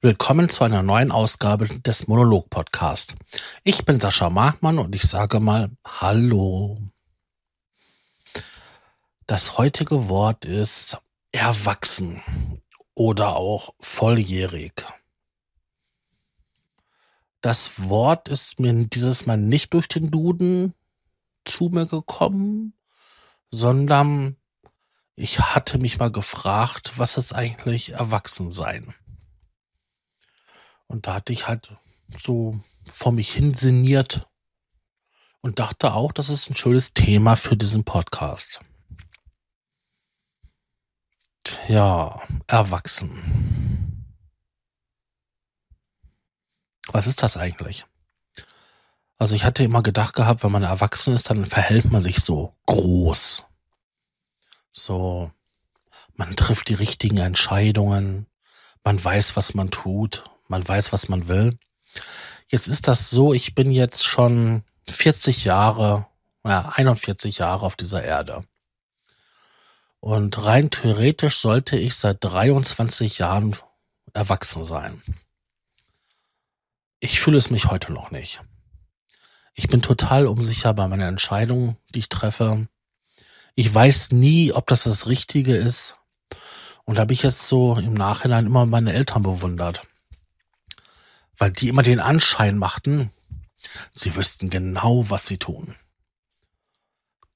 Willkommen zu einer neuen Ausgabe des Monolog Podcast. Ich bin Sascha Machmann und ich sage mal Hallo. Das heutige Wort ist erwachsen oder auch volljährig. Das Wort ist mir dieses Mal nicht durch den Duden zu mir gekommen, sondern ich hatte mich mal gefragt, was ist eigentlich Erwachsensein? Und da hatte ich halt so vor mich hin sinniert und dachte auch, das ist ein schönes Thema für diesen Podcast. Ja, erwachsen. Was ist das eigentlich? Also ich hatte immer gedacht gehabt, wenn man erwachsen ist, dann verhält man sich so groß. So, man trifft die richtigen Entscheidungen, man weiß, was man tut, man weiß, was man will. Jetzt ist das so, ich bin jetzt schon 40 Jahre, ja, 41 Jahre auf dieser Erde. Und rein theoretisch sollte ich seit 23 Jahren erwachsen sein. Ich fühle es mich heute noch nicht. Ich bin total unsicher bei meiner Entscheidung, die ich treffe. Ich weiß nie, ob das das Richtige ist. Und da habe ich jetzt so im Nachhinein immer meine Eltern bewundert weil die immer den Anschein machten, sie wüssten genau, was sie tun.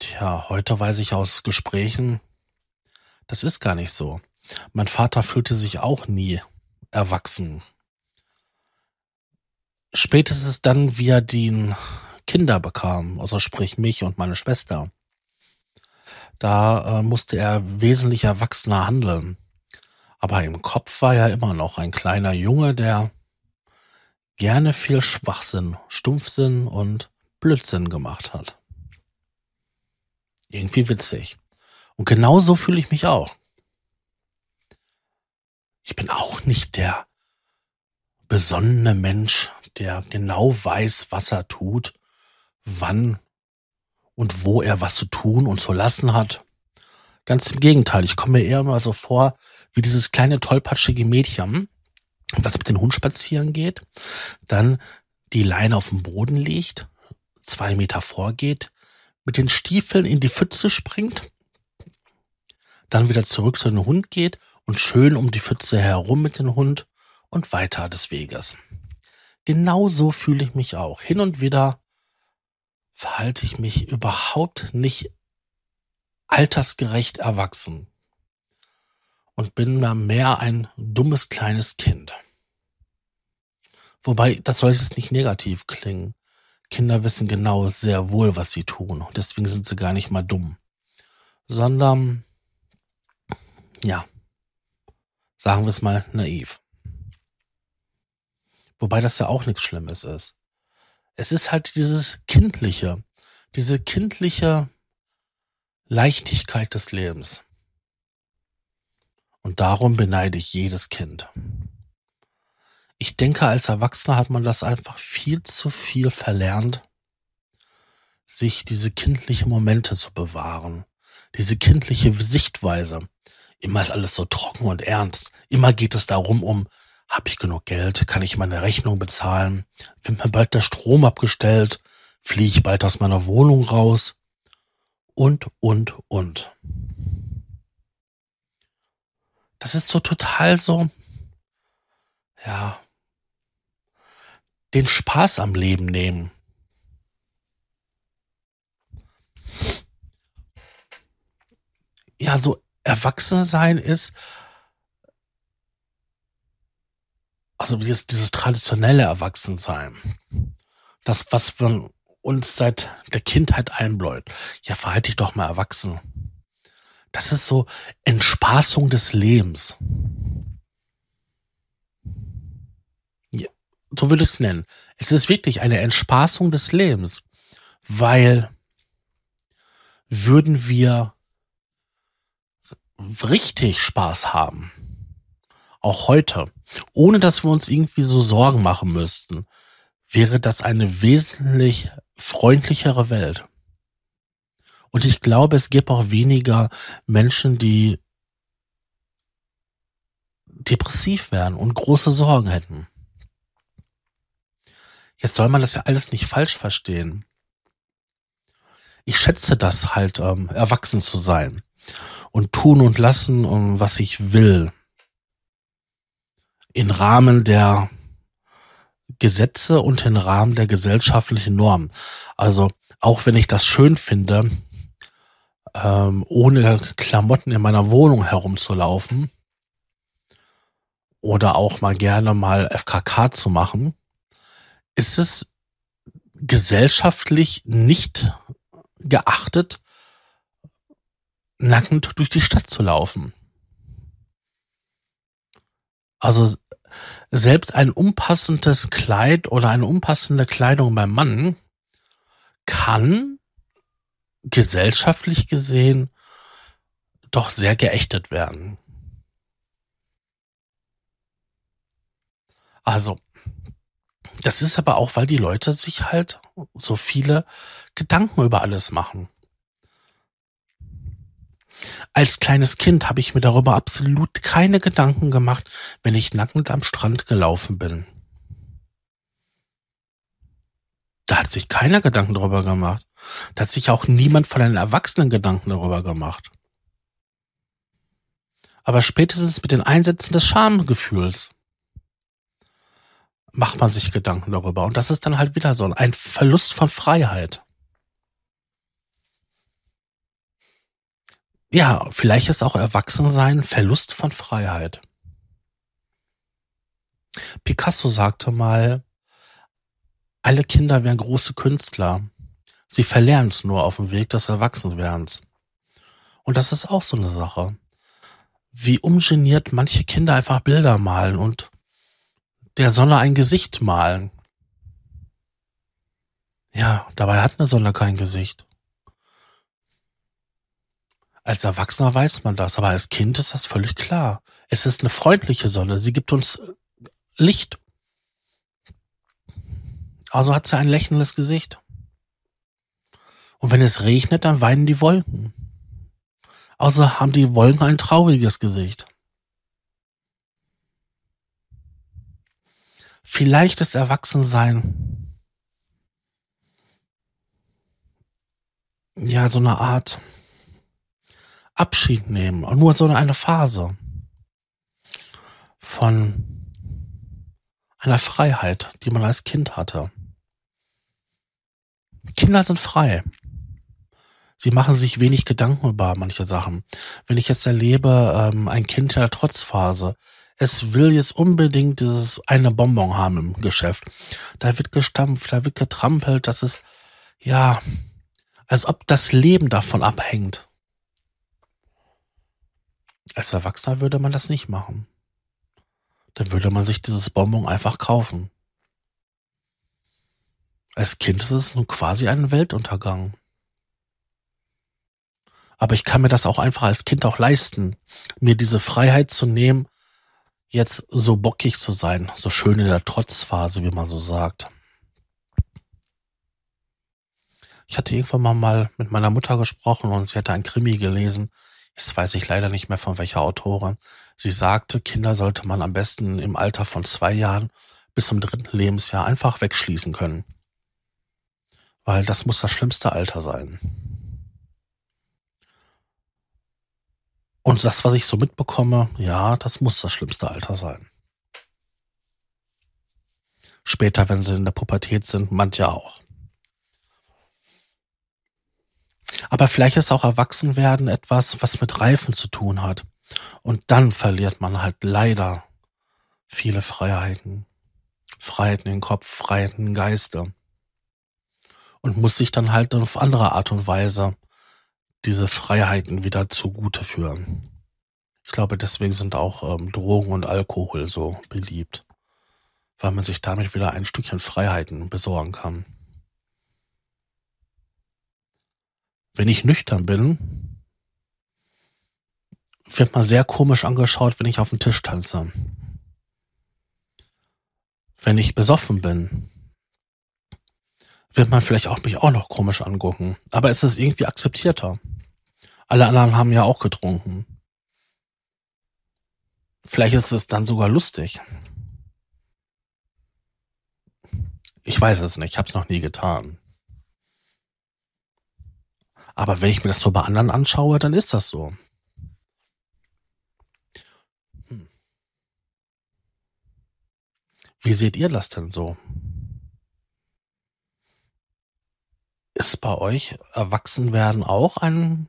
Tja, heute weiß ich aus Gesprächen, das ist gar nicht so. Mein Vater fühlte sich auch nie erwachsen. Spätestens dann, wie er die Kinder bekam, also sprich mich und meine Schwester, da äh, musste er wesentlich erwachsener handeln. Aber im Kopf war er immer noch ein kleiner Junge, der gerne viel Schwachsinn, Stumpfsinn und Blödsinn gemacht hat. Irgendwie witzig. Und genau so fühle ich mich auch. Ich bin auch nicht der besonnene Mensch, der genau weiß, was er tut, wann und wo er was zu tun und zu lassen hat. Ganz im Gegenteil, ich komme mir eher immer so vor wie dieses kleine tollpatschige Mädchen, was mit dem Hund spazieren geht, dann die Leine auf dem Boden legt, zwei Meter vorgeht, mit den Stiefeln in die Pfütze springt, dann wieder zurück zu dem Hund geht und schön um die Pfütze herum mit dem Hund und weiter des Weges. Genauso fühle ich mich auch. Hin und wieder verhalte ich mich überhaupt nicht altersgerecht erwachsen und bin mehr ein dummes kleines Kind. Wobei, das soll jetzt nicht negativ klingen. Kinder wissen genau sehr wohl, was sie tun. Und deswegen sind sie gar nicht mal dumm. Sondern, ja, sagen wir es mal naiv. Wobei das ja auch nichts Schlimmes ist. Es ist halt dieses Kindliche, diese kindliche Leichtigkeit des Lebens. Und darum beneide ich jedes Kind ich denke, als Erwachsener hat man das einfach viel zu viel verlernt, sich diese kindlichen Momente zu bewahren, diese kindliche Sichtweise. Immer ist alles so trocken und ernst. Immer geht es darum, um, habe ich genug Geld? Kann ich meine Rechnung bezahlen? Wird mir bald der Strom abgestellt? Fliege ich bald aus meiner Wohnung raus? Und, und, und. Das ist so total so, ja, den Spaß am Leben nehmen. Ja, so Erwachsen sein ist, also dieses, dieses traditionelle Erwachsensein, das, was man uns seit der Kindheit einbläut, ja, verhalte dich doch mal erwachsen. Das ist so Entspaßung des Lebens. so will ich es nennen. Es ist wirklich eine Entspaßung des Lebens, weil würden wir richtig Spaß haben, auch heute, ohne dass wir uns irgendwie so Sorgen machen müssten, wäre das eine wesentlich freundlichere Welt. Und ich glaube, es gibt auch weniger Menschen, die depressiv wären und große Sorgen hätten. Jetzt soll man das ja alles nicht falsch verstehen. Ich schätze das halt, ähm, erwachsen zu sein und tun und lassen, um ähm, was ich will. In Rahmen der Gesetze und im Rahmen der gesellschaftlichen Normen. Also auch wenn ich das schön finde, ähm, ohne Klamotten in meiner Wohnung herumzulaufen oder auch mal gerne mal FKK zu machen, ist es gesellschaftlich nicht geachtet, nackend durch die Stadt zu laufen. Also selbst ein unpassendes Kleid oder eine unpassende Kleidung beim Mann kann gesellschaftlich gesehen doch sehr geächtet werden. Also das ist aber auch, weil die Leute sich halt so viele Gedanken über alles machen. Als kleines Kind habe ich mir darüber absolut keine Gedanken gemacht, wenn ich nackend am Strand gelaufen bin. Da hat sich keiner Gedanken darüber gemacht. Da hat sich auch niemand von den Erwachsenen Gedanken darüber gemacht. Aber spätestens mit den Einsätzen des Schamgefühls macht man sich Gedanken darüber. Und das ist dann halt wieder so ein Verlust von Freiheit. Ja, vielleicht ist auch Erwachsensein Verlust von Freiheit. Picasso sagte mal, alle Kinder wären große Künstler. Sie verlernen es nur auf dem Weg des Erwachsenwerdens. Und das ist auch so eine Sache. Wie ungeniert manche Kinder einfach Bilder malen und der Sonne ein Gesicht malen. Ja, dabei hat eine Sonne kein Gesicht. Als Erwachsener weiß man das, aber als Kind ist das völlig klar. Es ist eine freundliche Sonne, sie gibt uns äh, Licht. Also hat sie ein lächelndes Gesicht. Und wenn es regnet, dann weinen die Wolken. Also haben die Wolken ein trauriges Gesicht. vielleicht ist Erwachsensein ja so eine Art Abschied nehmen und nur so eine Phase von einer Freiheit, die man als Kind hatte. Kinder sind frei. Sie machen sich wenig Gedanken über manche Sachen. Wenn ich jetzt erlebe, ähm, ein Kind in der Trotzphase, es will jetzt unbedingt dieses eine Bonbon haben im Geschäft. Da wird gestampft, da wird getrampelt, das ist, ja, als ob das Leben davon abhängt. Als Erwachsener würde man das nicht machen. Dann würde man sich dieses Bonbon einfach kaufen. Als Kind ist es nun quasi ein Weltuntergang. Aber ich kann mir das auch einfach als Kind auch leisten, mir diese Freiheit zu nehmen, jetzt so bockig zu sein, so schön in der Trotzphase, wie man so sagt. Ich hatte irgendwann mal, mal mit meiner Mutter gesprochen und sie hatte ein Krimi gelesen. Jetzt weiß ich leider nicht mehr von welcher Autorin. Sie sagte, Kinder sollte man am besten im Alter von zwei Jahren bis zum dritten Lebensjahr einfach wegschließen können. Weil das muss das schlimmste Alter sein. Und das, was ich so mitbekomme, ja, das muss das schlimmste Alter sein. Später, wenn sie in der Pubertät sind, manche auch. Aber vielleicht ist auch Erwachsenwerden etwas, was mit Reifen zu tun hat. Und dann verliert man halt leider viele Freiheiten. Freiheiten im Kopf, Freiheiten im Geiste. Und muss sich dann halt auf andere Art und Weise diese Freiheiten wieder zugute führen. Ich glaube, deswegen sind auch ähm, Drogen und Alkohol so beliebt, weil man sich damit wieder ein Stückchen Freiheiten besorgen kann. Wenn ich nüchtern bin, wird man sehr komisch angeschaut, wenn ich auf den Tisch tanze. Wenn ich besoffen bin, wird man vielleicht auch mich auch noch komisch angucken. Aber es ist irgendwie akzeptierter. Alle anderen haben ja auch getrunken. Vielleicht ist es dann sogar lustig. Ich weiß es nicht, ich habe es noch nie getan. Aber wenn ich mir das so bei anderen anschaue, dann ist das so. Hm. Wie seht ihr das denn so? Ist bei euch Erwachsenwerden auch ein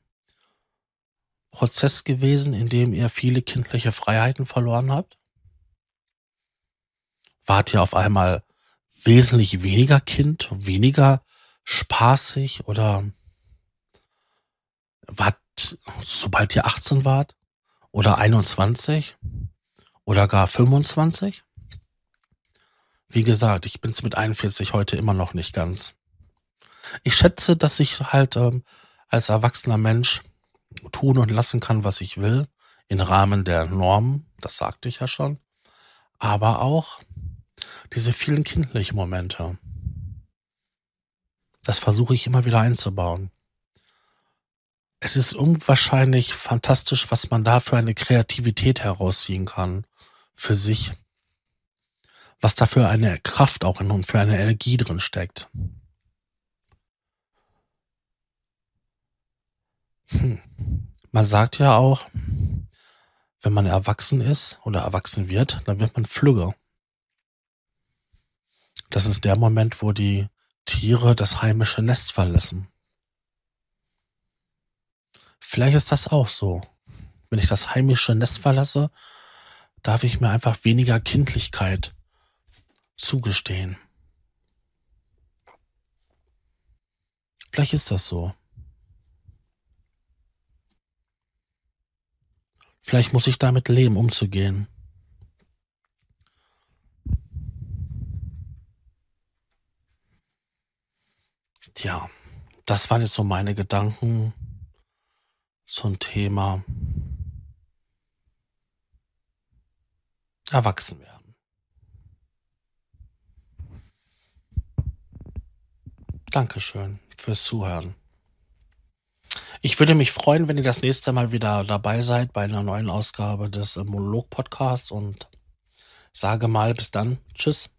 Prozess gewesen, in dem ihr viele kindliche Freiheiten verloren habt? Wart ihr auf einmal wesentlich weniger Kind, weniger spaßig oder wart, sobald ihr 18 wart oder 21 oder gar 25? Wie gesagt, ich bin es mit 41 heute immer noch nicht ganz. Ich schätze, dass ich halt ähm, als erwachsener Mensch tun und lassen kann, was ich will, im Rahmen der Normen, das sagte ich ja schon, aber auch diese vielen kindlichen Momente. Das versuche ich immer wieder einzubauen. Es ist unwahrscheinlich fantastisch, was man da für eine Kreativität herausziehen kann für sich. Was da für eine Kraft auch in und für eine Energie drin steckt. Hm. Man sagt ja auch, wenn man erwachsen ist oder erwachsen wird, dann wird man flügge. Das ist der Moment, wo die Tiere das heimische Nest verlassen. Vielleicht ist das auch so. Wenn ich das heimische Nest verlasse, darf ich mir einfach weniger Kindlichkeit zugestehen. Vielleicht ist das so. Vielleicht muss ich damit leben, umzugehen. Tja, das waren jetzt so meine Gedanken zum Thema Erwachsen werden. Dankeschön fürs Zuhören. Ich würde mich freuen, wenn ihr das nächste Mal wieder dabei seid bei einer neuen Ausgabe des Monolog-Podcasts und sage mal bis dann. Tschüss.